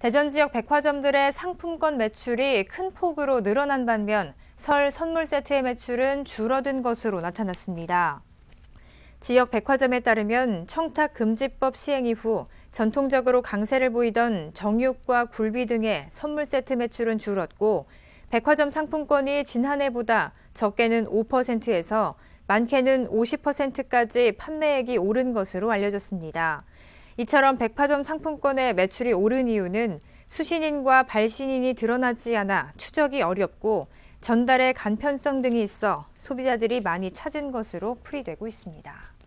대전 지역 백화점들의 상품권 매출이 큰 폭으로 늘어난 반면 설 선물 세트의 매출은 줄어든 것으로 나타났습니다. 지역 백화점에 따르면 청탁 금지법 시행 이후 전통적으로 강세를 보이던 정육과 굴비 등의 선물 세트 매출은 줄었고 백화점 상품권이 지난해보다 적게는 5%에서 많게는 50%까지 판매액이 오른 것으로 알려졌습니다. 이처럼 백화점 상품권의 매출이 오른 이유는 수신인과 발신인이 드러나지 않아 추적이 어렵고 전달의 간편성 등이 있어 소비자들이 많이 찾은 것으로 풀이되고 있습니다.